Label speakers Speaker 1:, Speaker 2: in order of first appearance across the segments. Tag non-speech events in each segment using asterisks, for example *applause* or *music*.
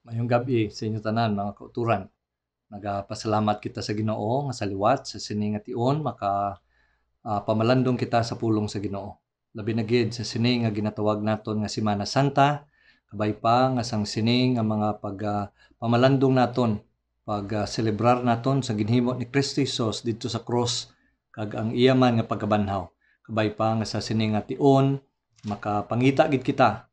Speaker 1: Mayong gabi sa inyo tanan mga kauturan. Nagapasalamat kita sa Ginoo nga sa liwat sa sining nga tion maka uh, pamalandong kita sa pulong sa Ginoo. Labi na gid sa sining nga ginatawag naton nga Semana Santa kabay pa nga sang sining nga mga pag uh, pamalandong naton pag uh, celebrar naton sa ginhimo ni Kristo Jesus didto sa cross kag ang iyaman nga pagkabanhaw kabay pa nga sa sining nga tion makapangita gid kita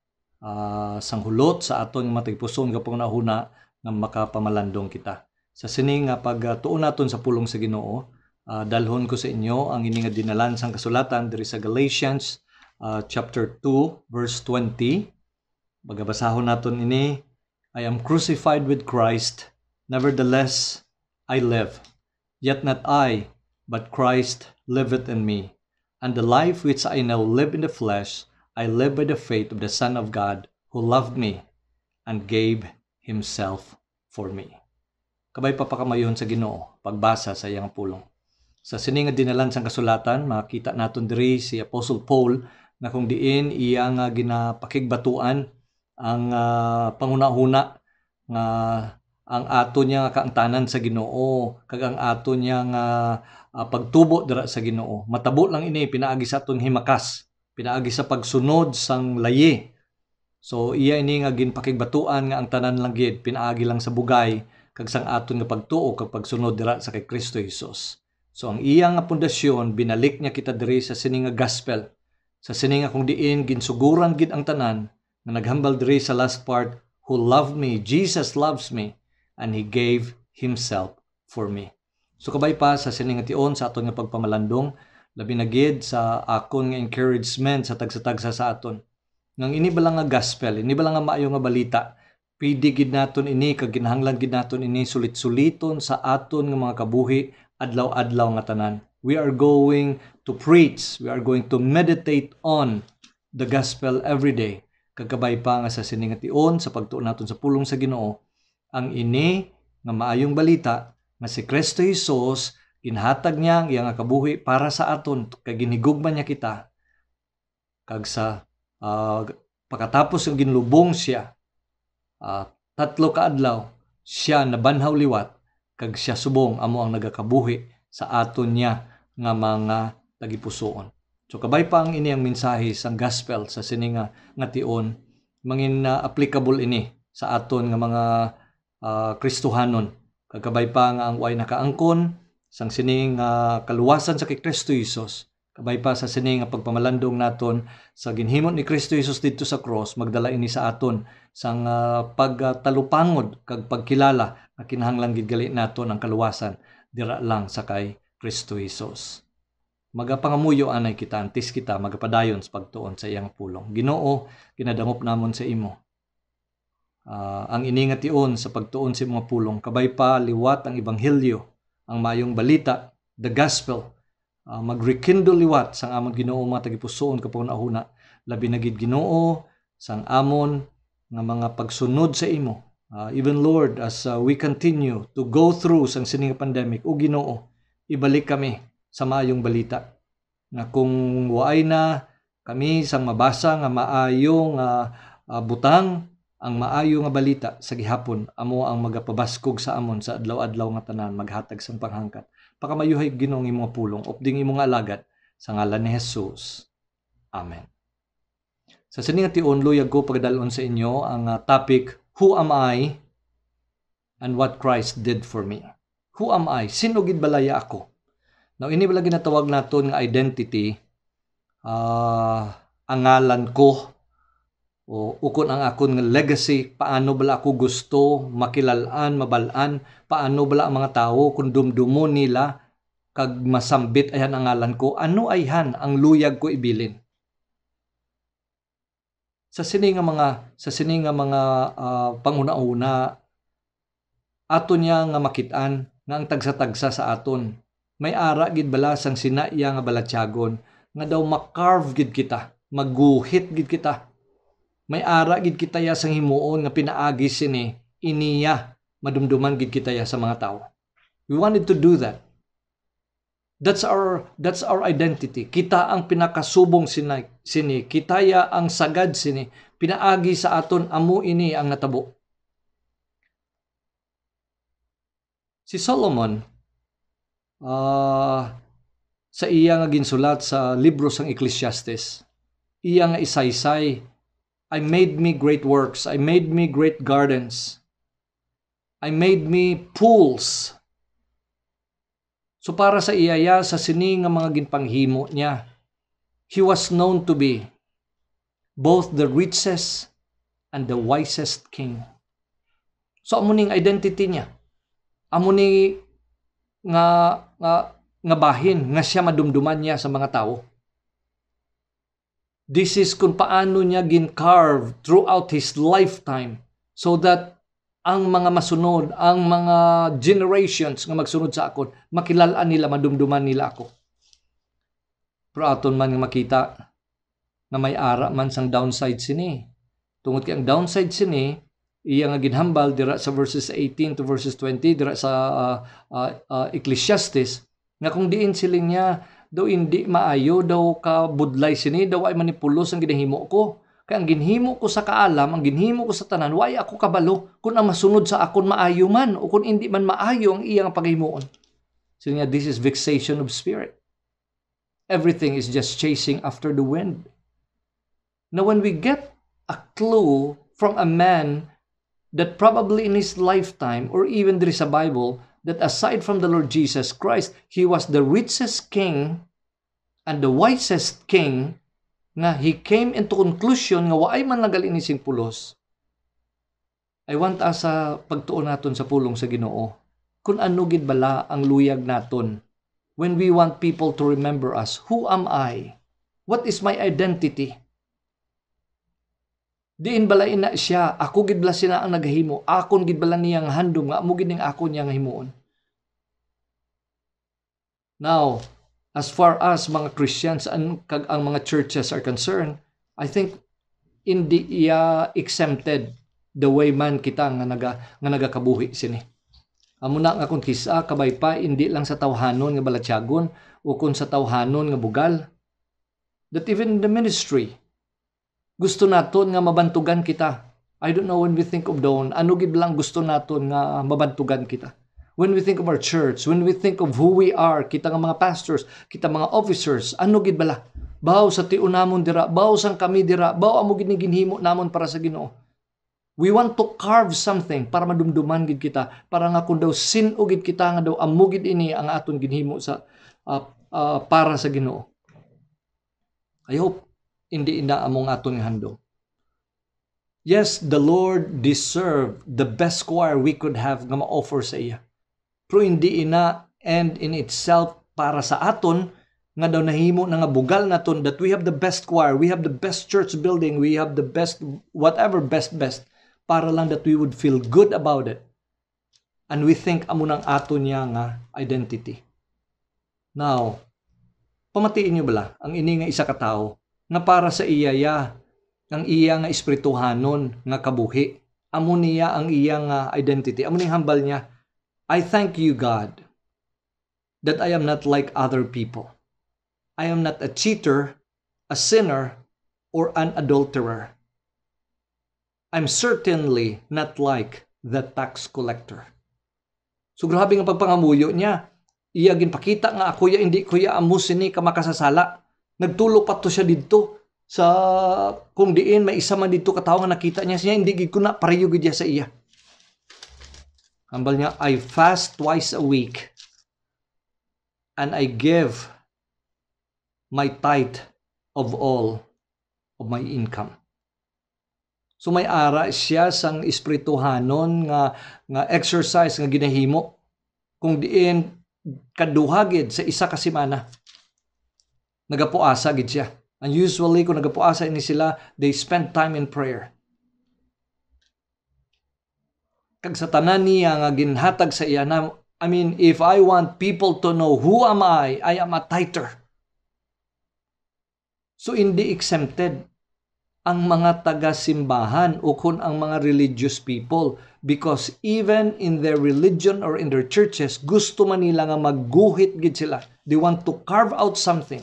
Speaker 1: uh, sanghulot sa aton nga matagpuson kapag nahuna nga makapamalandong kita. Sa sining nga pagtuon ah, naton sa pulong sa Ginoo, uh, dalhon ko sa inyo ang ini nga dinalan sang kasulatan diri sa Galatians uh, chapter 2 verse 20. Magabasahon naton ini, I am crucified with Christ, nevertheless I live. Yet not I, but Christ liveth in me. And the life which I now live in the flesh, I live by the faith of the Son of God who loved me and gave himself for me. Kabay papakamayon sa Ginoo pagbasa sa iyang pulong. Sa sininga dinalan sang kasulatan makita naton diri si Apostle Paul na kung diin iya nga ginapakigbatuan ang uh, ah, panguna-huna nga ang ato niya nga kaangtanan sa Ginoo kag ang ato niya nga uh, pagtubo dira sa Ginoo matabo lang ini pinaagi sa atong himakas pinaagi sa pagsunod sang laye. So iya ini nga ginpakigbatuan nga ang tanan lang gid pinaagi lang sa bugay kag sang aton nga pagtuo kag pagsunod dira sa kay Kristo Jesus. So ang iya nga pundasyon binalik niya kita diri sa sining nga gospel. Sa sining nga kung diin ginsuguran gid ang tanan nga naghambal diri sa last part who loved me, Jesus loves me and he gave himself for me. So kabay pa sa sining nga tion sa aton nga pagpamalandong labi na gid sa akon nga encouragement sa tagsa-tagsa sa aton nang ini ba nga gospel ini ba nga maayo nga balita pidi gid naton ini kag ginahanglan gid naton ini sulit-suliton sa aton nga mga kabuhi adlaw-adlaw nga tanan we are going to preach we are going to meditate on the gospel every day kagkabay pa nga sa siningation sa pagtuon naton sa pulong sa Ginoo ang ini nga maayong balita nga si Kristo Hesus Inhatag niya ang iyang kabuhi para sa aton kay ginigugma niya kita kag sa uh, pagkatapos ang ginlubong siya uh, tatlo ka adlaw siya nabanhaw liwat kag siya subong amo ang nagakabuhi sa aton niya nga mga tagipusoon. So kabay pa ang ini ang mensahe sang gospel sa sininga nga tion mangin uh, applicable ini sa aton nga mga uh, Kristohanon. kabay pa nga ang way nakaangkon sang sining uh, kaluwasan sa kay Kristo Isos kabay pa sa sining nga ah, pagpamalandong naton sa ginhimot ni Kristo Isos didto sa cross magdala ini sa aton sang uh, pagtalupangod kag pagkilala na kinahanglan gid gali naton ang kaluwasan dira lang sa kay Kristo Isos magapangamuyo anay kita antis kita magapadayon sa pagtuon sa iyang pulong Ginoo ginadangop namon sa imo uh, ang iningation sa pagtuon sa mga pulong kabay pa liwat ang ebanghelyo ang mayong balita, the gospel, uh, mag-rekindle liwat sang amon Ginoo mga tagipusoon kapon ahuna labi na gid Ginoo sang amon nga mga pagsunod sa imo uh, even Lord as uh, we continue to go through sang sining pandemic o Ginoo ibalik kami sa maayong balita na kung waay na kami sang mabasa nga maayong uh, uh, butang ang maayo nga balita sa gihapon amo ang magapabaskog sa amon sa adlaw-adlaw nga tanan maghatag sang panghangkat pakamayuhay ginong imong pulong upding imong alagat sa ngalan ni Hesus amen sa sining tion luyag ko pagdalon sa inyo ang ah, topic who am i and what Christ did for me who am i sino gid balaya ako now ini bala ginatawag naton nga identity uh, ang ngalan ko o ukon ang akon nga legacy paano bala ako gusto makilalaan mabalaan paano bala ang mga tao kung dumdumo nila kag masambit ayan ang ngalan ko ano ayhan ang luyag ko ibilin sa sini nga mga sa sini nga mga uh, panguna-una ato niya nga makitaan nga ang tagsa-tagsa sa aton may ara gid bala sang sinaya nga balatsyagon nga daw makarve gid kita maguhit gid kita may ara gid kitaya sang himuon nga pinaagi sini eh. iniya madumduman gid kitaya sa mga tao. We wanted to do that. That's our that's our identity. Kita ang pinakasubong sini, sini kitaya ang sagad sini, pinaagi sa aton amo ini ang natabo. Si Solomon uh, sa iya nga ginsulat sa libro sang Ecclesiastes, iya nga isaysay I made me great works. I made me great gardens. I made me pools. So para sa iyaya, sa sini nga mga ginpanghimo niya, he was known to be both the richest and the wisest king. So amo ning identity niya. Amo ni nga nga nga bahin nga siya madumduman niya sa mga tao. This is kung paano niya gin-carve throughout his lifetime so that ang mga masunod, ang mga generations nga magsunod sa akon, makilalaan nila, madumduman nila ako. Pero aton man nga makita na may ara man sang downside sini. Tungod kay ang downside sini, iya nga ginhambal dira sa verses 18 to verses 20 dira sa uh, uh, uh, Ecclesiastes na kung diin sila niya do indi maayo daw ka budlay sini daw ay manipulos ang ginahimo ko kay ang ginhimo ko sa kaalam ang ginhimo ko sa tanan way ako kabalo kun ang masunod sa akon maayo man o kun indi man maayo ang iyang paghimuon so niya this is vexation of spirit everything is just chasing after the wind now when we get a clue from a man that probably in his lifetime or even there is a bible that aside from the Lord Jesus Christ, he was the richest king and the wisest king na he came into conclusion nga waay man nagal ini sing pulos. I want us sa ah, pagtuon naton sa pulong sa Ginoo. Kung ano gid bala ang luyag naton when we want people to remember us, who am I? What is my identity? Diin bala ina siya, ako gid bala sina ang naghimo, akon gid bala niyang handom nga amo gid ning ako niyang himuon. Now, as far as mga Christians and kag ang mga churches are concerned, I think hindi iya uh, exempted the way man kita nga naga nga nagakabuhi sini. Amo na nga kung kisa kabay pa hindi lang sa tawhanon nga balatsyagon o kun sa tawhanon nga bugal. That even the ministry gusto naton nga mabantugan kita. I don't know when we think of dawn, ano gid lang gusto naton nga mabantugan kita when we think of our church, when we think of who we are, kita nga mga pastors, kita mga officers, ano gid bala? Baw sa tiun namon dira, baw sang kami dira, baw amo gid ginhimo namon para sa Ginoo. We want to carve something para madumduman gid kita, para nga kun daw sin gid kita nga daw amo gid ini ang aton ginhimo sa uh, uh, para sa Ginoo. I hope hindi ina among aton handong. Yes, the Lord deserved the best choir we could have nga ma-offer sa iya pero hindi ina and in itself para sa aton nga daw nahimo na nga bugal naton that we have the best choir, we have the best church building, we have the best whatever best best para lang that we would feel good about it. And we think amo nang ato niya nga identity. Now, pamatiin niyo bala ang ini nga isa ka tawo nga para sa iya ya ang iya nga espirituhanon nga kabuhi. Amo niya ang iya nga identity. Amo ni hambal niya I thank you, God, that I am not like other people. I am not a cheater, a sinner, or an adulterer. I'm certainly not like the tax collector. So grabe nga pagpangamuyo niya. Iya ginpakita nga ako, kuya hindi kuya amus ini ka makasasala. Nagtulo pa to siya didto sa kung diin may isa man didto katawo nga nakita niya siya hindi gid ko na pareyo gid sa iya. Ambal niya, I fast twice a week and I give my tithe of all of my income. So may ara siya sang espirituhanon nga nga exercise nga ginahimo kung diin kaduha gid sa isa ka semana. Nagapuasa gid siya. And usually kung nagapuasa ini sila, they spend time in prayer kag sa tanan niya nga ginhatag sa iya na I mean if I want people to know who am I I am a tighter So hindi exempted ang mga taga-simbahan o kun ang mga religious people because even in their religion or in their churches gusto man nila nga magguhit gid sila they want to carve out something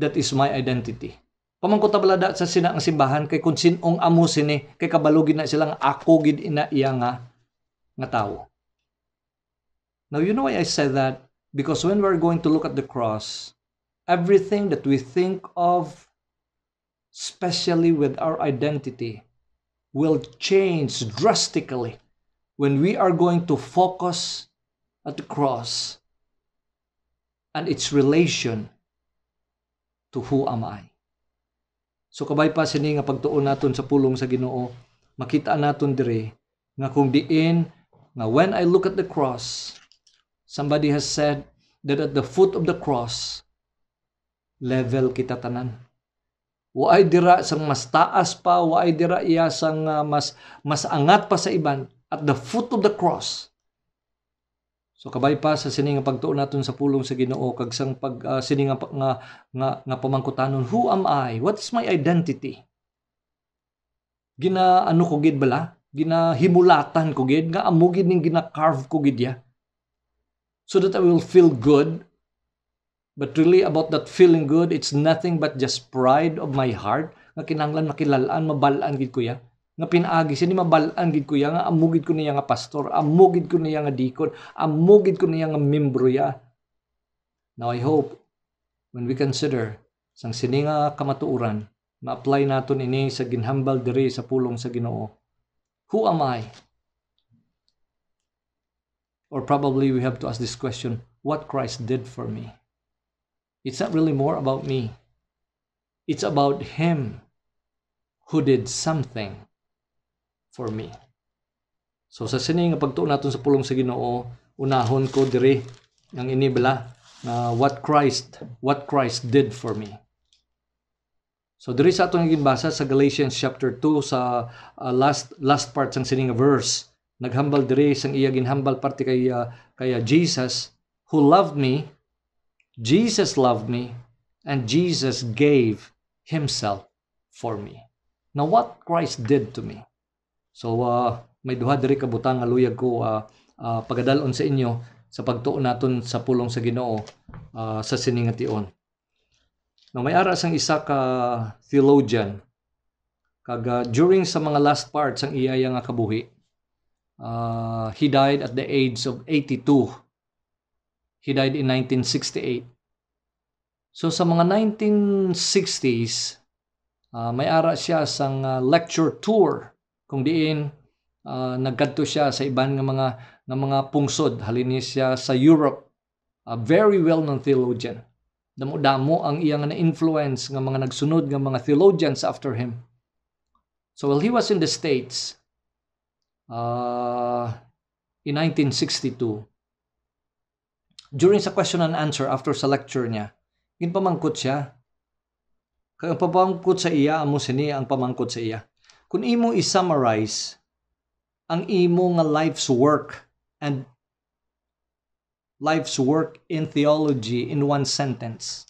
Speaker 1: that is my identity Pamangkot ta balada sa sina ang simbahan kay kun sinong amo sini kay kabalugin na silang ako gid ina iya nga nga tawo. Now you know why I said that because when we're going to look at the cross, everything that we think of especially with our identity will change drastically when we are going to focus at the cross and its relation to who am I. So kabay pa sini nga pagtuon naton sa pulong sa Ginoo, makita naton dire nga kung diin nga when I look at the cross, somebody has said that at the foot of the cross level kita tanan. Waay dira sang mas taas pa, waay dira iya sang uh, mas mas angat pa sa iban at the foot of the cross So kabay pa sa sining pagtuon naton sa pulong sa Ginoo kag sang pag uh, ah, sining nga, nga nga nga pamangkutanon who am I? What is my identity? Gina ano ko gid bala? Ginahimulatan ko gid nga amo gid ning gina-carve ko gid ya. So that I will feel good. But really about that feeling good, it's nothing but just pride of my heart nga kinanglan makilalaan, mabalaan gid ko ya nga pinaagi sini mabalan gid ko ya nga amugid ko niya nga pastor amugid ko niya nga deacon amugid ko niya nga membro ya now i hope when we consider sang sini kamatuoran ma-apply naton ini sa ginhambal diri sa pulong sa Ginoo who am i or probably we have to ask this question what Christ did for me it's not really more about me it's about him who did something for me. So sa sini nga pagtuon naton sa pulong sa Ginoo, unahon ko diri ang inibla na what Christ, what Christ did for me. So diri sa atong ginbasa sa Galatians chapter 2 sa uh, last last part sang sining verse, naghambal diri sang iya ginhambal parte kay uh, ah, kaya ah, Jesus who loved me, Jesus loved me and Jesus gave himself for me. Now what Christ did to me. So uh, may duha diri ka butang aluyag ko uh, uh, pagadalon sa inyo sa pagtuon naton sa pulong sa Ginoo uh, sa siningation. Now may ara sang isa ka theologian kag uh, during sa mga last parts sang iya nga kabuhi uh, he died at the age of 82. He died in 1968. So sa mga 1960s uh, may ara siya sang uh, lecture tour kung diin uh, ah, nagkadto siya sa iban nga mga ng mga pungsod halin siya sa Europe a very well-known theologian damo-damo ang iyang na influence ng mga nagsunod ng mga theologians after him so while he was in the states uh, in 1962 during sa question and answer after sa lecture niya ginpamangkot siya kay ang pamangkot sa iya amo sini ang pamangkot sa iya kung imo i-summarize ang imo nga life's work and life's work in theology in one sentence.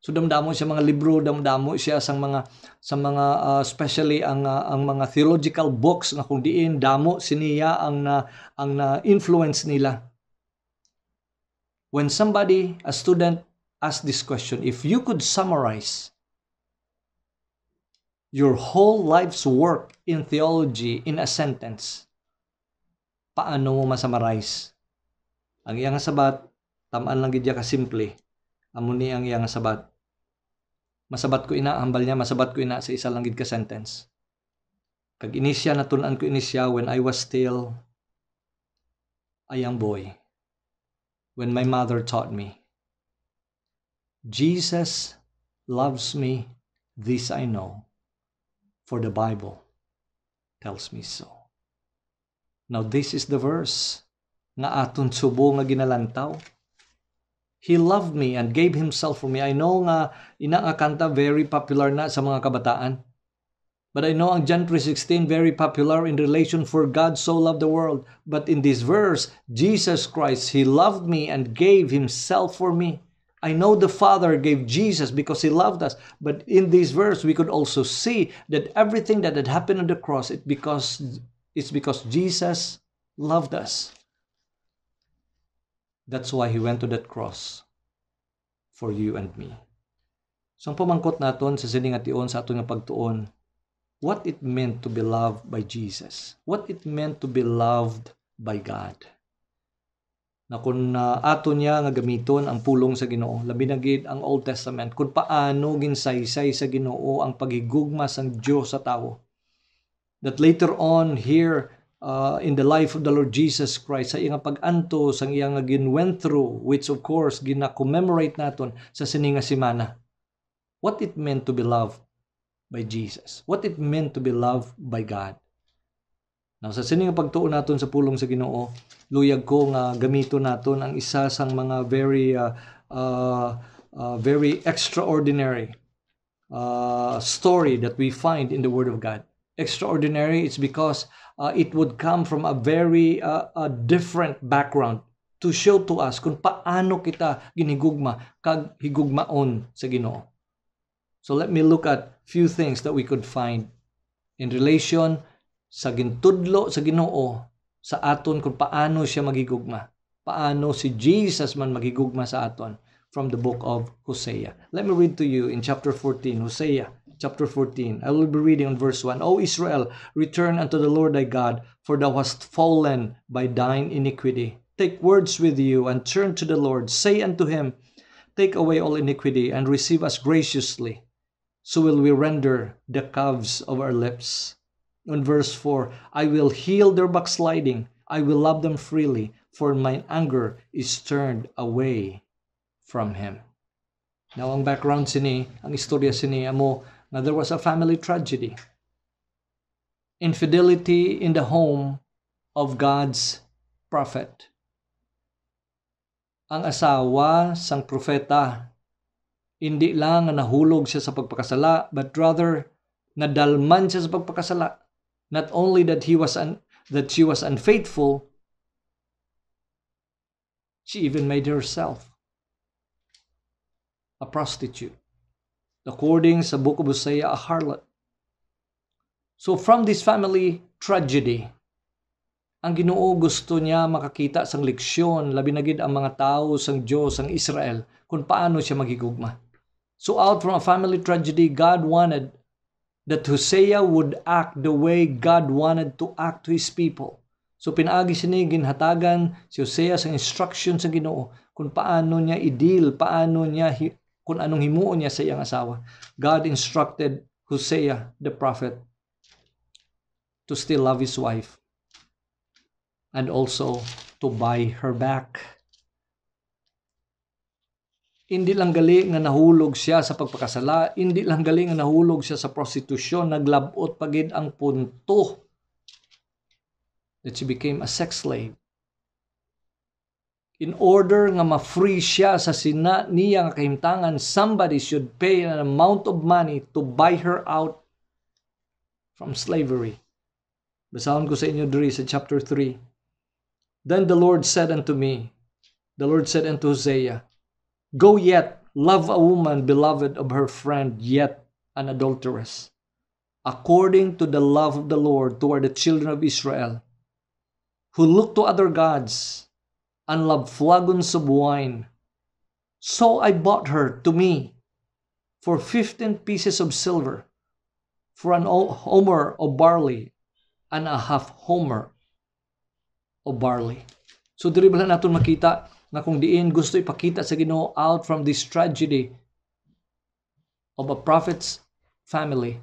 Speaker 1: So damdamo siya mga libro, damdamo siya sa mga sa mga uh, especially ang uh, ang mga theological books na kung diin damo siniya ang na uh, ang na uh, influence nila. When somebody, a student asked this question, if you could summarize your whole life's work in theology in a sentence, paano mo masamarize? Ang iyang sabat, tamaan lang gidya ka simple. Amuni ang iyang sabat. Masabat ko ina, ambal niya, masabat ko ina sa isa lang ka sentence. Kag inisya, natunan ko inisya when I was still a young boy. When my mother taught me. Jesus loves me, this I know for the Bible tells me so. Now this is the verse nga aton subo nga ginalantaw. He loved me and gave himself for me. I know nga ina nga kanta very popular na sa mga kabataan. But I know ang John 3.16 very popular in relation for God so loved the world. But in this verse, Jesus Christ, He loved me and gave Himself for me. I know the Father gave Jesus because He loved us, but in this verse we could also see that everything that had happened on the cross it because it's because Jesus loved us. That's why He went to that cross for you and me. So ang pumangkot naton sa sining ation sa nga pagtuon, what it meant to be loved by Jesus, what it meant to be loved by God na kung uh, ato niya nga gamiton ang pulong sa Ginoo labi na gid ang Old Testament kun paano ginsaysay sa Ginoo ang paghigugma sang Dios sa tawo that later on here uh, in the life of the Lord Jesus Christ sa iyang pag-anto sang iyang nga ginwent through which of course gina-commemorate naton sa sininga semana what it meant to be loved by Jesus what it meant to be loved by God Now, sa sining pagtuon naton sa pulong sa Ginoo, luyag ko nga gamito naton ang isa sang mga very uh, uh, uh, very extraordinary uh, story that we find in the Word of God. Extraordinary, it's because uh, it would come from a very uh, a different background to show to us kung paano kita ginigugma kag higugmaon sa Ginoo. So let me look at few things that we could find in relation sa gintudlo sa Ginoo sa aton kung paano siya magigugma paano si Jesus man magigugma sa aton from the book of Hosea let me read to you in chapter 14 Hosea chapter 14 I will be reading on verse 1 O Israel return unto the Lord thy God for thou hast fallen by thine iniquity take words with you and turn to the Lord say unto him take away all iniquity and receive us graciously so will we render the calves of our lips On verse 4, I will heal their backsliding. I will love them freely, for my anger is turned away from him. Now, ang background sini, ang istorya sini, amo, na there was a family tragedy. Infidelity in the home of God's prophet. Ang asawa sang propeta, hindi lang nahulog siya sa pagpakasala, but rather nadalman siya sa pagpakasala. Not only that he was un- that she was unfaithful, she even made herself a prostitute. According sa book of Hosea, a harlot. So from this family tragedy, ang Ginoo gusto niya makakita sang leksyon labi na gid ang mga tao sang Dios sang Israel kung paano siya magigugma. So out from a family tragedy, God wanted that Hosea would act the way God wanted to act to His people. So pinaagi sini ginhatagan si Hosea sa instruction sa Ginoo kung paano niya i-deal, paano niya kung anong himuon niya sa iyang asawa. God instructed Hosea the prophet to still love his wife and also to buy her back. Hindi lang gali nga nahulog siya sa pagpakasala, hindi lang gali nga nahulog siya sa prostitution, naglabot pagid ang punto that she became a sex slave. In order nga ma-free siya sa sina niya nga kahimtangan, somebody should pay an amount of money to buy her out from slavery. Basahon ko sa inyo diri sa chapter 3. Then the Lord said unto me, the Lord said unto Hosea, Go yet, love a woman beloved of her friend, yet an adulteress, according to the love of the Lord toward the children of Israel, who look to other gods and love flagons of wine. So I bought her to me for 15 pieces of silver, for an homer of barley, and a half homer of barley. So, diri ba natin makita na kung diin gusto ipakita sa Ginoo out from this tragedy of a prophet's family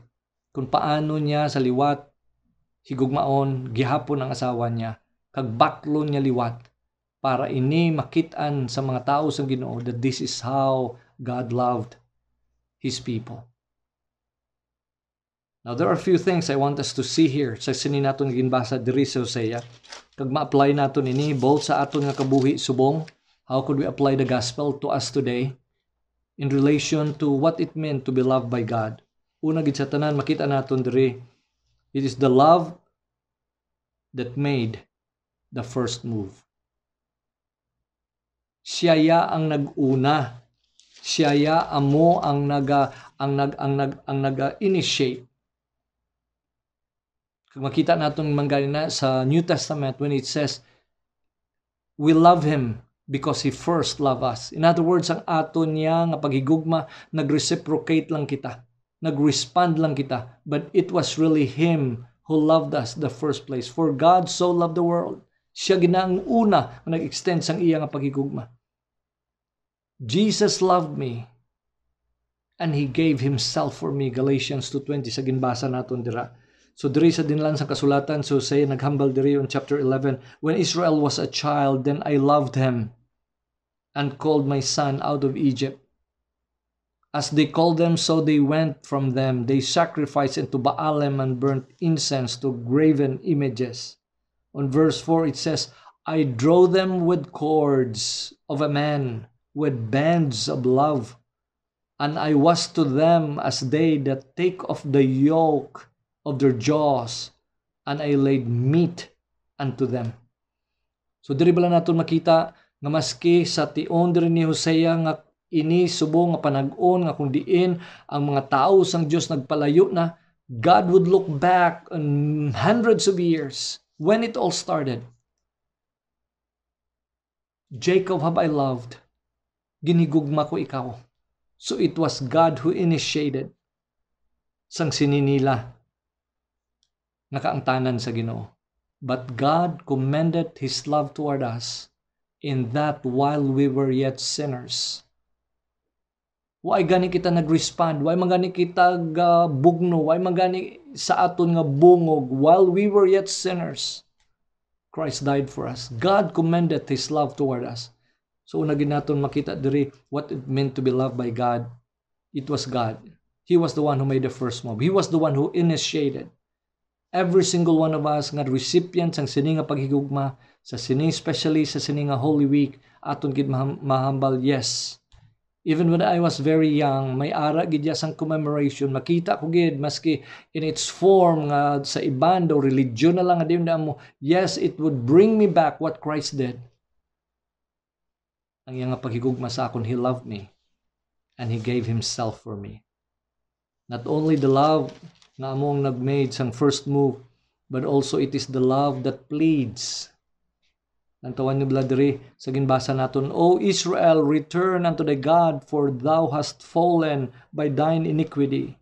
Speaker 1: kung paano niya sa liwat higugmaon gihapon ang asawa niya kag baklo niya liwat para ini makitaan sa mga tao sa Ginoo that this is how God loved his people. Now there are a few things I want us to see here sa sinin naton ginbasa diri sa Hosea kag ma-apply naton ini both sa aton nga kabuhi subong How could we apply the gospel to us today in relation to what it meant to be loved by God? Una gid tanan makita naton diri it is the love that made the first move. Siya ya ang naguna. Siya ya amo ang naga ang nag ang nag ang naga-initiate kung makita natong manggali na sa New Testament when it says, we love Him because He first loved us. In other words, ang ato niya nga paghigugma, nag-reciprocate lang kita. Nag-respond lang kita. But it was really Him who loved us the first place. For God so loved the world. Siya ginang una kung nag-extend sang iya nga paghigugma. Jesus loved me and He gave Himself for me. Galatians 2.20 sa ginbasa naton dira. So diri sa dinlan sa kasulatan so say naghambal diri on chapter 11 when Israel was a child then I loved him and called my son out of Egypt. As they called them, so they went from them. They sacrificed unto Baalim and burnt incense to graven images. On verse 4, it says, I drove them with cords of a man, with bands of love. And I was to them as they that take off the yoke of their jaws, and I laid meat unto them. So, diri ba natin makita nga maski sa tion diri ni Hosea nga ini subo nga panag-on nga kung diin ang mga tao sang Dios nagpalayo na God would look back on hundreds of years when it all started. Jacob have I loved. Ginigugma ko ikaw. So it was God who initiated sang sininila nakaangtanan sa Ginoo. But God commended His love toward us in that while we were yet sinners. Why gani kita nag-respond? Why magani kita bugno? Why magani sa aton nga bungog while we were yet sinners? Christ died for us. God commended His love toward us. So una ginaton makita diri what it meant to be loved by God. It was God. He was the one who made the first move. He was the one who initiated. Every single one of us nga recipients ang sininga paghigugma sa sining especially sa sining nga Holy Week aton gid mahambal yes Even when I was very young, may ara gid sang commemoration. Makita ko gid maski in its form nga sa iban daw religion na lang nga na mo. Yes, it would bring me back what Christ did. Ang iya paghigugma sa akon, he loved me and he gave himself for me. Not only the love nga among nagmade sang first move, but also it is the love that pleads Nantawan ni Bladiri sa ginbasa naton, O Israel, return unto thy God, for thou hast fallen by thine iniquity.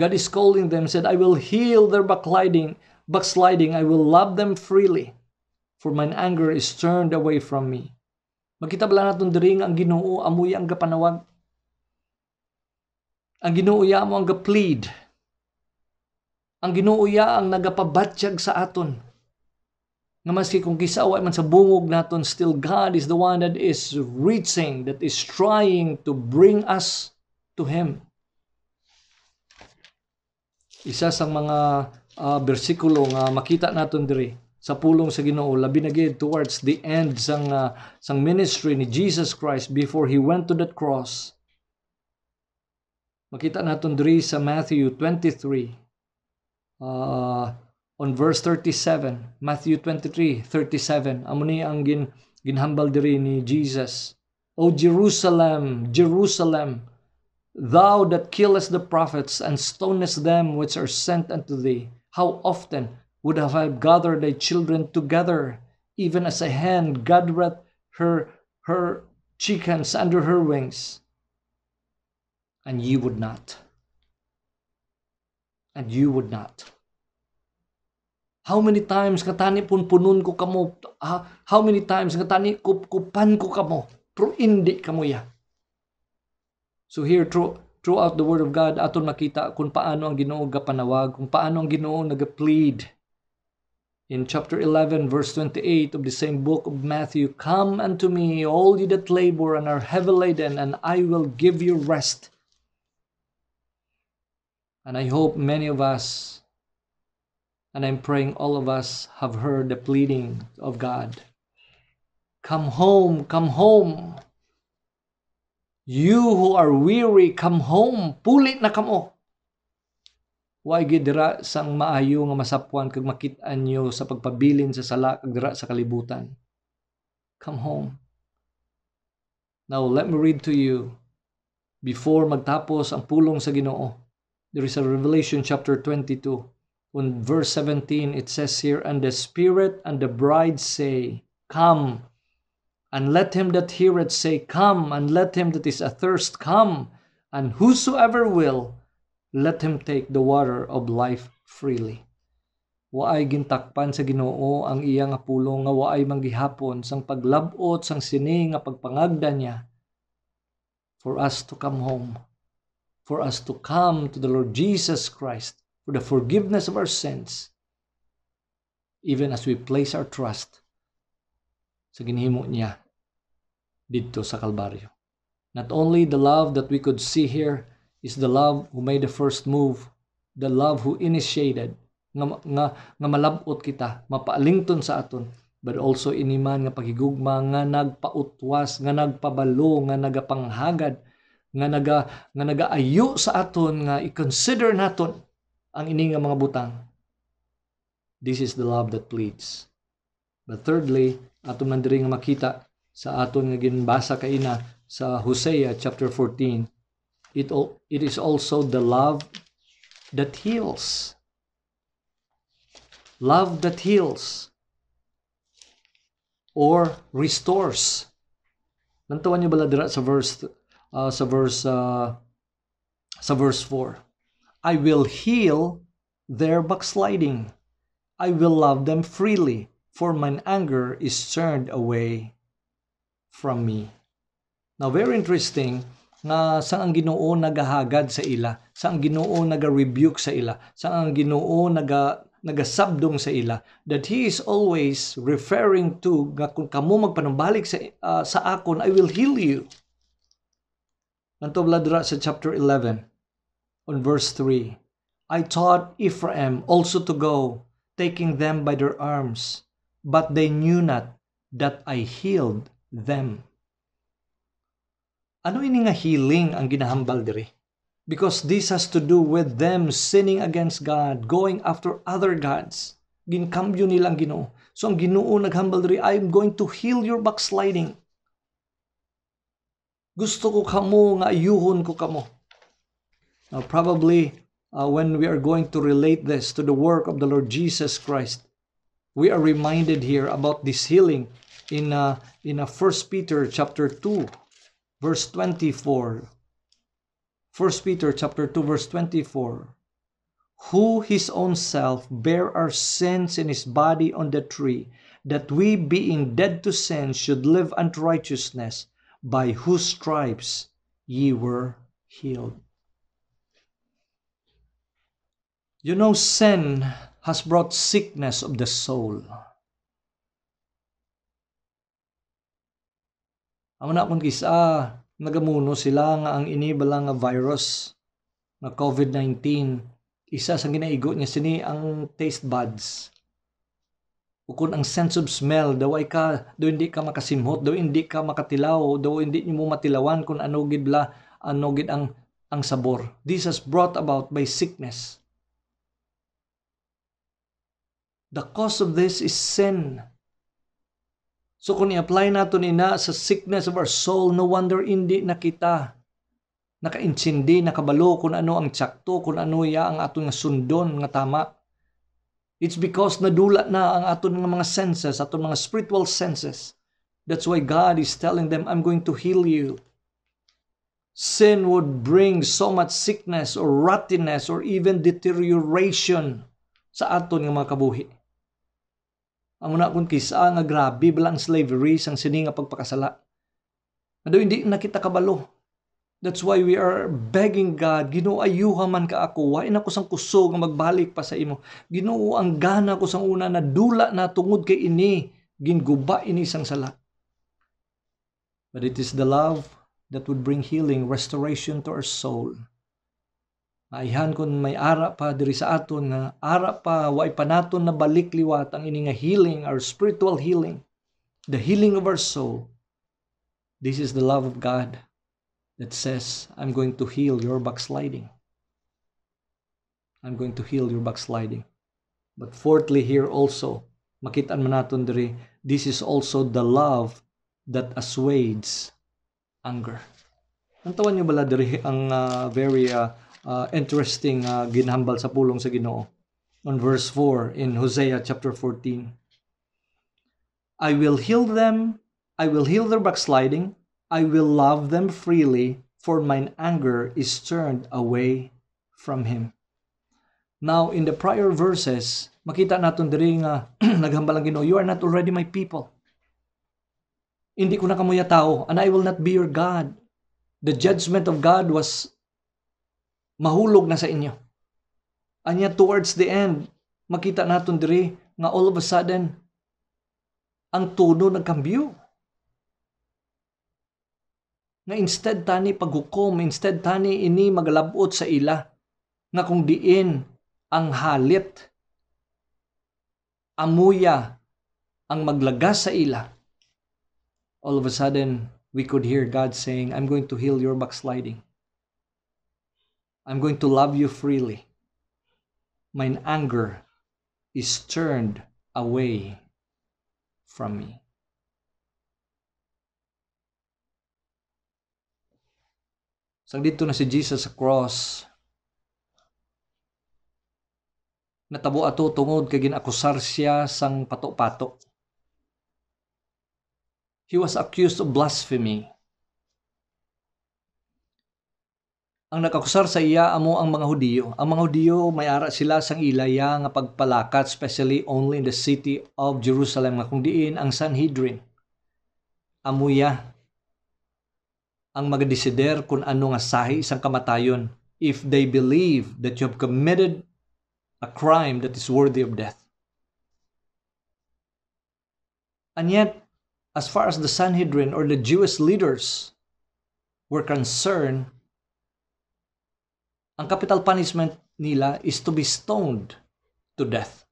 Speaker 1: God is calling them, said, I will heal their backsliding, backsliding, I will love them freely, for mine anger is turned away from me. Makita bala naton diring ang Ginoo amuya ang gapanawag. Ang Ginoo ya mo ang gaplead. Ang Ginoo ya ang nagapabatsyag sa aton nga maski kung gisawa man sa bungog naton still God is the one that is reaching that is trying to bring us to him isa sa mga uh, bersikulo nga makita naton diri sa pulong sa Ginoo labi na gid towards the end sang uh, sang ministry ni Jesus Christ before he went to that cross makita naton diri sa Matthew 23 uh, ah, on verse 37, Matthew 23:37, amo ni ang gin, ginhambal diri ni Jesus. O Jerusalem, Jerusalem, thou that killest the prophets and stonest them which are sent unto thee, how often would have I gathered thy children together, even as a hen gathereth her her chickens under her wings, and ye would not. And you would not. How many times katani pun punun ko kamo? How many times katani tani kupkupan ko kamo? Pero hindi kamo ya. So here through, throughout the word of God aton makita kung paano ang Ginoo gapanawag, kung paano ang Ginoo nagaplead. In chapter 11 verse 28 of the same book of Matthew, Come unto me all ye that labor and are heavy laden and I will give you rest. And I hope many of us and I'm praying all of us have heard the pleading of God. Come home, come home. You who are weary, come home. Pulit na kamo. Wa gid sang maayo nga masapuan kag makit-an nyo sa pagpabilin sa sala kag dira sa kalibutan. Come home. Now let me read to you before magtapos ang pulong sa Ginoo. There is a Revelation chapter 22 on verse 17, it says here, And the Spirit and the bride say, Come. And let him that heareth say, Come. And let him that is athirst come. And whosoever will, let him take the water of life freely. Waay gintakpan sa ginoo ang iyang pulong nga waay manggihapon sang paglabot sang sini nga pagpangagda niya for us to come home, for us to come to the Lord Jesus Christ for the forgiveness of our sins, even as we place our trust sa ginhimo niya dito sa Kalbaryo. Not only the love that we could see here is the love who made the first move, the love who initiated, nga, nga, nga malabot kita, mapaalington sa aton, but also iniman nga pagigugma nga nagpautwas nga nagpabalo nga nagapanghagad nga naga nga nagaayo sa aton nga i-consider naton ang ining nga mga butang. This is the love that pleads. But thirdly, aton man diri nga makita sa aton nga ginbasa kaina sa Hosea chapter 14, it it is also the love that heals. Love that heals or restores. Nantawan niyo bala dira sa verse uh, sa verse uh, sa verse 4. I will heal their backsliding. I will love them freely, for mine anger is turned away from me. Now, very interesting na saan ang Ginoo nagahagad sa ila, saan ang Ginoo naga-rebuke sa ila, saan ang Ginoo naga nagasabdong sa ila that he is always referring to nga kung kamo magpanumbalik sa uh, sa akon I will heal you. Nanto bladra sa chapter 11 on verse 3 I taught Ephraim also to go, taking them by their arms, but they knew not that I healed them. Ano ini nga healing ang ginahambal diri? Because this has to do with them sinning against God, going after other gods. Ginkambyo nilang Ginoo. So ang Ginoo naghambal diri, I am going to heal your backsliding. Gusto ko kamo nga ayuhon ko kamo. Now, uh, probably uh, when we are going to relate this to the work of the Lord Jesus Christ, we are reminded here about this healing in uh, in uh, 1 Peter chapter 2 verse 24 1 Peter chapter 2 verse 24 who his own self bare our sins in his body on the tree that we being dead to sin should live unto righteousness by whose stripes ye were healed You know, sin has brought sickness of the soul. Amo na akong kisa, nagamuno sila nga ang inibala nga virus na COVID-19. Isa sa ginaigo niya sini ang taste buds. Ukon ang sense of smell, daw ay ka, daw hindi ka makasimhot, daw hindi ka makatilaw, daw hindi mo matilawan kung ano gid la, ano gid ang ang sabor. This is brought about by sickness. The cause of this is sin. So kung i-apply nato na sa sickness of our soul, no wonder hindi nakita. nakaintindi, nakabalo kung ano ang tsakto, kung ano ya ang ato nga sundon nga tama. It's because nadulat na ang ato nga mga senses, ato mga spiritual senses. That's why God is telling them, I'm going to heal you. Sin would bring so much sickness or rottenness or even deterioration sa aton nga mga kabuhi. Amo na akong kisa nga grabe bilang slavery sang sini nga pagpakasala. Ado hindi nakita kabalo. That's why we are begging God, Ginoo ayuha man ka ako, wain ako sang kuso nga magbalik pa sa imo. Ginoo ang gana ko sang una na dula na tungod kay ini, ginguba ini sang sala. But it is the love that would bring healing, restoration to our soul. Maihan kun may ara pa diri sa aton na ara pa way pa na balik liwat ang ini nga healing our spiritual healing the healing of our soul this is the love of God that says I'm going to heal your backsliding I'm going to heal your backsliding but fourthly here also makitaan man naton diri this is also the love that assuades anger Antawan niyo bala diri ang uh, very uh, uh, interesting uh, ginhambal sa pulong sa Ginoo on verse 4 in Hosea chapter 14 I will heal them I will heal their backsliding I will love them freely for mine anger is turned away from him Now in the prior verses makita natin diri nga *clears throat* naghambal ang Ginoo you are not already my people Hindi ko na kamuya tao and I will not be your God The judgment of God was mahulog na sa inyo. Anya towards the end, makita natin diri nga all of a sudden, ang tuno nagkambiyo. Nga instead tani paghukom, instead tani ini maglabot sa ila, nga kung diin ang halit, amuya, ang maglagas sa ila. All of a sudden, we could hear God saying, I'm going to heal your backsliding. I'm going to love you freely. Mine anger is turned away from me. So dito na si Jesus sa cross. Natabo ato tungod kay ginakusar siya sang pato-pato. He was accused of blasphemy. Ang nakakusar sa iya amo ang mga Hudiyo. Ang mga Hudiyo may ara sila sang ilaya nga pagpalakat especially only in the city of Jerusalem nga kung diin ang Sanhedrin. Amuya ang magdesider kung ano nga sahi isang kamatayon if they believe that you have committed a crime that is worthy of death. And yet, as far as the Sanhedrin or the Jewish leaders were concerned, ang capital punishment nila is to be stoned to death.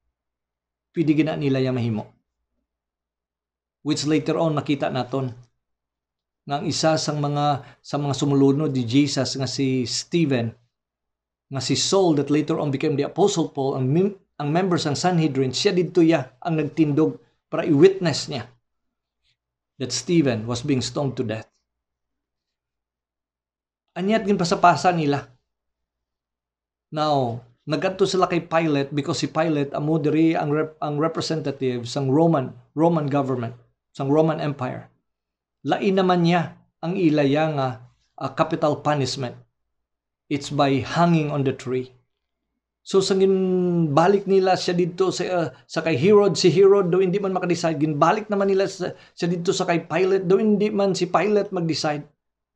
Speaker 1: Pwede gina nila yung mahimo. Which later on nakita naton nga ang isa sa mga sa mga sumulunod di Jesus nga si Stephen nga si Saul that later on became the apostle Paul ang mem- ang members ng Sanhedrin siya didto ya ang nagtindog para i-witness niya that Stephen was being stoned to death. Anyat gin pasapasa nila Now, nagadto sila kay Pilate because si Pilate amo diri ang rep, ang representative sang Roman Roman government, sang Roman Empire. Lain naman niya ang ilaya nga uh, capital punishment. It's by hanging on the tree. So sang balik nila siya dito sa, uh, sa kay Herod, si Herod do hindi man maka-decide. ginbalik naman nila sa, siya dito sa kay Pilate, do hindi man si Pilate mag-decide.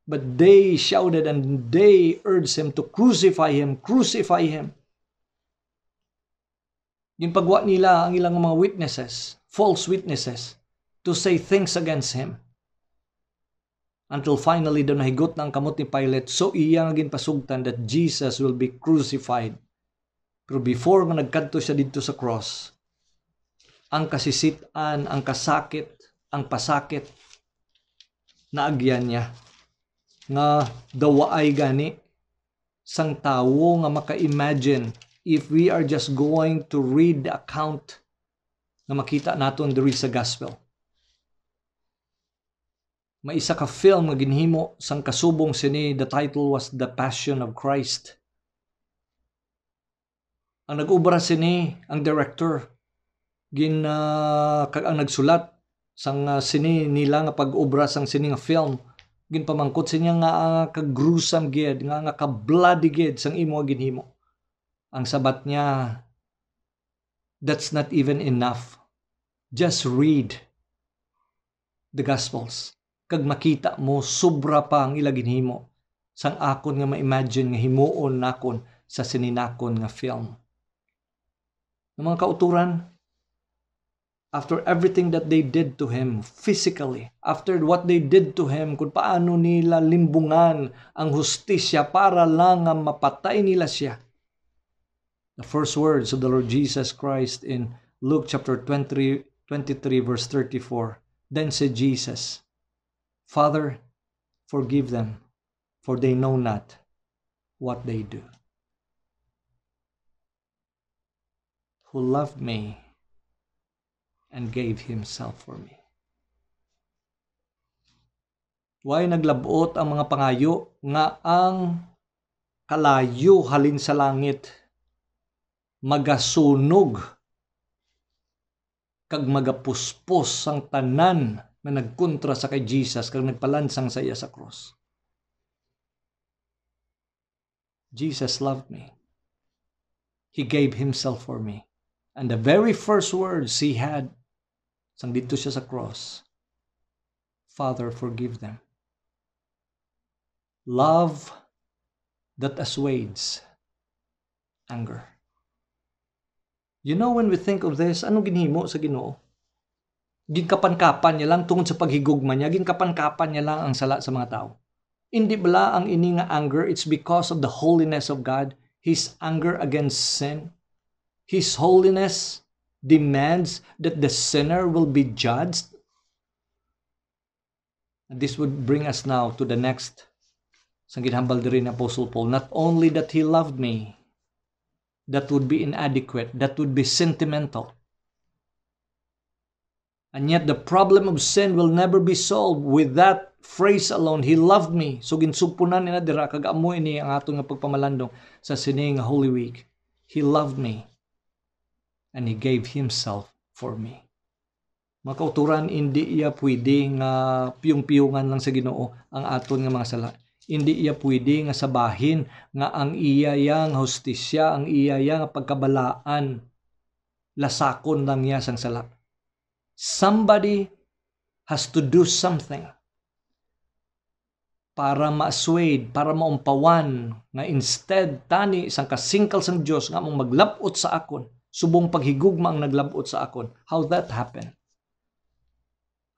Speaker 1: But they shouted and they urged him to crucify him, crucify him. Yung pagwa nila ang ilang mga witnesses, false witnesses, to say things against him. Until finally, doon nahigot ng kamot ni Pilate, so iyang agin pasugtan that Jesus will be crucified. Pero before nga nagkanto siya dito sa cross, ang kasisitan, ang kasakit, ang pasakit, naagyan niya nga dawaay gani sang tawo nga maka-imagine if we are just going to read the account na makita naton diri sa gospel. May isa ka film nga ginhimo sang kasubong sini the title was The Passion of Christ. Ang nag-ubra sini ang director gin uh, kag ang nagsulat sang uh, sini nila nga pag-ubra sang sini nga film ginpamangkot pamangkot sinya ah, nga nga kagruesome gid nga nga ka bloody gid sang imo ginhimo ang sabat niya that's not even enough just read the gospels kag makita mo sobra pa ang ila ginhimo sang akon nga ma-imagine nga himuon nakon sa sininakon nga film ng mga kauturan after everything that they did to him physically, after what they did to him, kung paano nila limbungan ang hustisya para lang ang mapatay nila siya. The first words of the Lord Jesus Christ in Luke chapter 20, 23 verse 34. Then said Jesus, Father, forgive them, for they know not what they do. Who loved me and gave himself for me. Why naglabot ang mga pangayo nga ang kalayo halin sa langit magasunog kag magapuspos sang tanan na nagkontra sa kay Jesus kag nagpalansang sa iya sa cross. Jesus loved me. He gave himself for me. And the very first words he had Sang dito siya sa cross. Father, forgive them. Love that assuades anger. You know, when we think of this, ano ginhimo sa ginoo? Ginkapan-kapan niya lang tungod sa paghigugma niya, ginkapan-kapan niya lang ang sala sa mga tao. Hindi bala ang ini nga anger, it's because of the holiness of God, His anger against sin, His holiness demands that the sinner will be judged. And this would bring us now to the next sang ginhambal Apostle Paul. Not only that he loved me, that would be inadequate, that would be sentimental. And yet the problem of sin will never be solved with that phrase alone, He loved me. So ginsugpunan nila dira, kagamoy ni ang atong pagpamalandong sa sining Holy Week. He loved me. and He gave Himself for me. Makauturan, kauturan, hindi iya pwede nga piyong-piyungan lang sa ginoo ang aton nga mga sala. Hindi iya pwede nga sabahin nga ang iyayang hostisya, ang iyayang pagkabalaan, lasakon lang niya sang sala. Somebody has to do something para ma-assuade, para maumpawan na instead tani sang kasingkal sang Dios nga mong maglabot sa akon subong paghigugma ang naglabot sa akon. How that happened?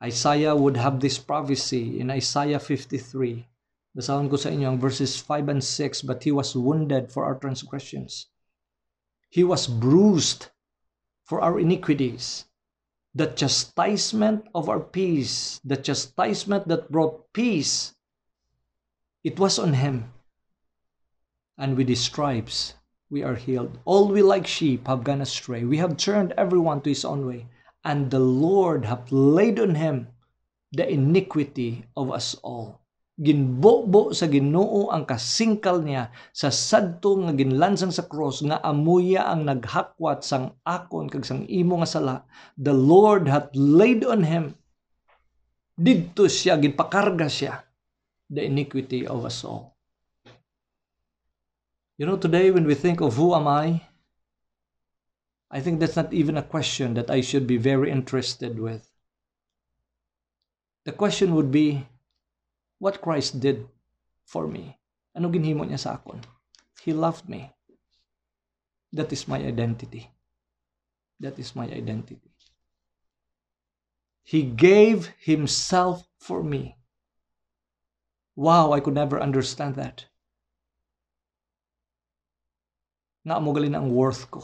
Speaker 1: Isaiah would have this prophecy in Isaiah 53. Basahan ko sa inyo ang verses 5 and 6, But he was wounded for our transgressions. He was bruised for our iniquities. The chastisement of our peace, the chastisement that brought peace, it was on him. And with his stripes, we are healed. All we like sheep have gone astray. We have turned everyone to his own way. And the Lord hath laid on him the iniquity of us all. Ginbobo sa ginoo ang kasingkal niya sa sadto nga ginlansang sa cross nga amuya ang naghakwat sang akon kag sang imo nga sala. The Lord hath laid on him. Didto siya, ginpakarga siya the iniquity of us all. You know, today when we think of who am I, I think that's not even a question that I should be very interested with. The question would be, what Christ did for me. Ano ginhimo niya sa akon? He loved me. That is my identity. That is my identity. He gave himself for me. Wow, I could never understand that. nga amo na ang worth ko.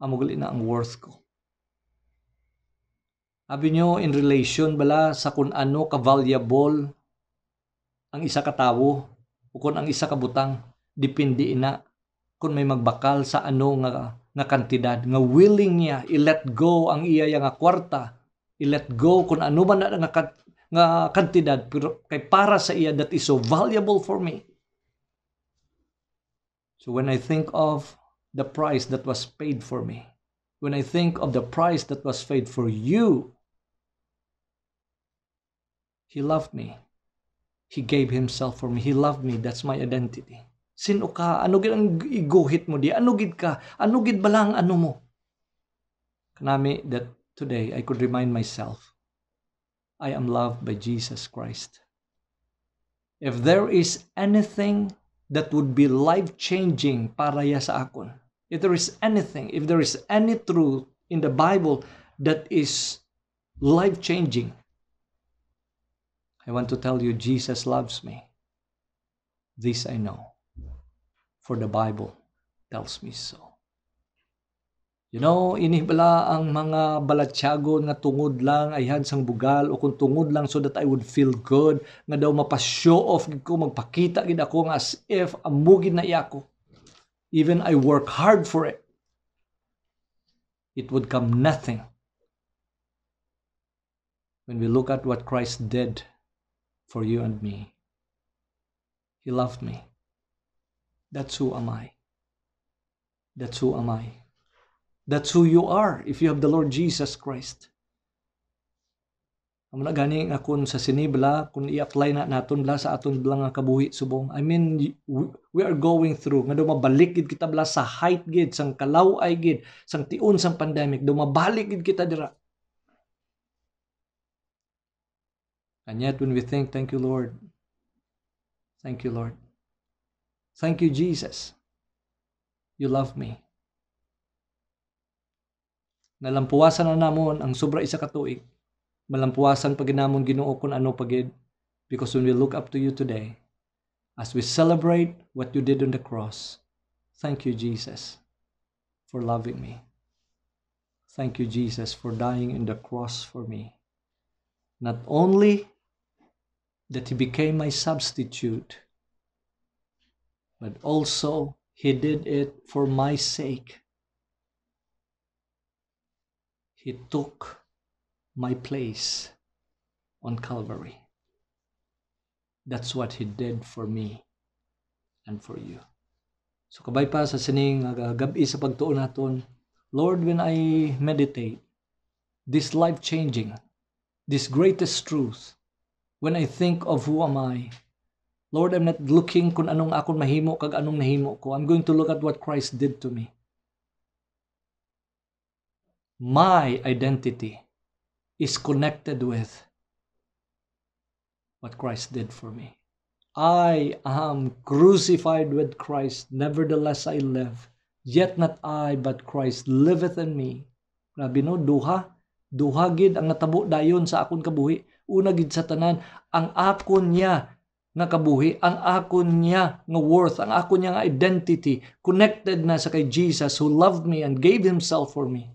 Speaker 1: Amo na ang worth ko. Sabi nyo, in relation bala sa kung ano ka-valuable ang isa katawo o kung ang isa kabutang, depende na kung may magbakal sa ano nga, nga kantidad, nga willing niya i-let go ang iya nga kwarta, i-let go kung ano man na nga, nga kantidad, pero kay para sa iya that is so valuable for me So when I think of the price that was paid for me, when I think of the price that was paid for you, He loved me. He gave Himself for me. He loved me. That's my identity. Sino ka? Ano gid ang iguhit mo di? Ano gid ka? Ano gid balang ano mo? Kanami that today I could remind myself, I am loved by Jesus Christ. If there is anything that would be life changing para sa akon. If there is anything, if there is any truth in the Bible that is life changing, I want to tell you Jesus loves me. This I know, for the Bible tells me so. You know, inihibala ang mga balatsyagon nga tungod lang ayhan sang bugal o kung tungod lang so that I would feel good nga daw mapashow off ko magpakita gid ako nga as if amugid na iya Even I work hard for it. It would come nothing. When we look at what Christ did for you and me, He loved me. That's who am I. That's who am I. That's who you are if you have the Lord Jesus Christ. Amo na gani nga kun sa sinibla kun i-apply na naton bla sa aton bla nga kabuhi subong. I mean we are going through nga dumabalik gid kita bla sa height gid sang kalaw ay gid sang tiun sang pandemic dumabalik gid kita dira. And yet when we think thank you Lord. Thank you Lord. Thank you Jesus. You love me nalampuwasan na namon ang sobra isa ka tuig. Malampuwasan pag namon Ginoo kun ano pagid because when we look up to you today as we celebrate what you did on the cross. Thank you Jesus for loving me. Thank you Jesus for dying in the cross for me. Not only that he became my substitute, but also he did it for my sake He took my place on Calvary. That's what He did for me and for you. So kabay pa sa sining gabi sa pagtuon naton, Lord, when I meditate this life-changing, this greatest truth, when I think of who am I, Lord, I'm not looking kung anong akong mahimo kag anong nahimo ko. I'm going to look at what Christ did to me. my identity is connected with what Christ did for me. I am crucified with Christ, nevertheless I live. Yet not I, but Christ liveth in me. Grabe no, duha. Duha gid ang natabo dayon sa akon kabuhi. Una gid sa tanan, ang akon niya nga kabuhi, ang akon niya nga worth, ang akon niya nga identity, connected na sa kay Jesus who loved me and gave himself for me.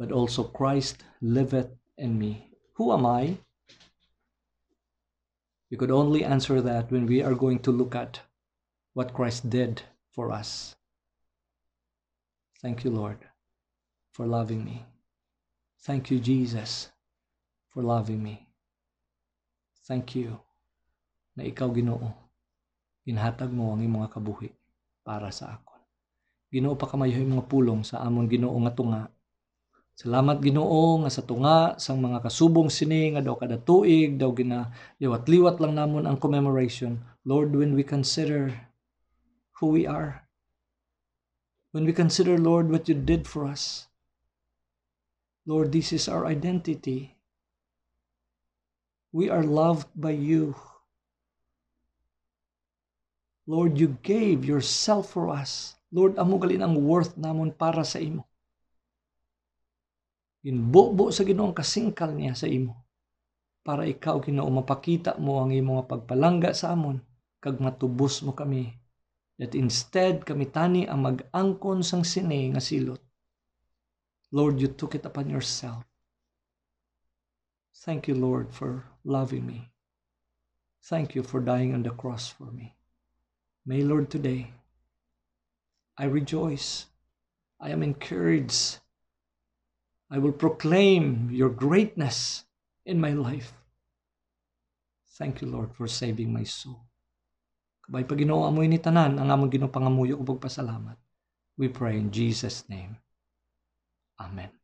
Speaker 1: but also Christ liveth in me. Who am I? We could only answer that when we are going to look at what Christ did for us. Thank you, Lord, for loving me. Thank you, Jesus, for loving me. Thank you na ikaw ginoo. Ginhatag mo ang mga kabuhi para sa ako. Ginoo pa kamayuhay mga pulong sa amon ginoo nga tunga Salamat Ginoo nga sa tunga sang mga kasubong sini nga daw kada tuig daw gina liwat-liwat lang namon ang commemoration. Lord, when we consider who we are, when we consider Lord what you did for us, Lord, this is our identity. We are loved by you. Lord, you gave yourself for us. Lord, amo galin ang worth namon para sa imo. Ginbubo sa Ginoo ang kasingkal niya sa imo para ikaw Ginoo mapakita mo ang imong nga pagpalangga sa amon kag matubos mo kami that instead kami tani ang mag-angkon sang sine nga silot. Lord, you took it upon yourself. Thank you, Lord, for loving me. Thank you for dying on the cross for me. May, Lord, today I rejoice. I am encouraged I will proclaim your greatness in my life. Thank you, Lord, for saving my soul. Kabay pag ginawa mo ni tanan, ang among ginopangamuyo ko pagpasalamat. We pray in Jesus' name. Amen.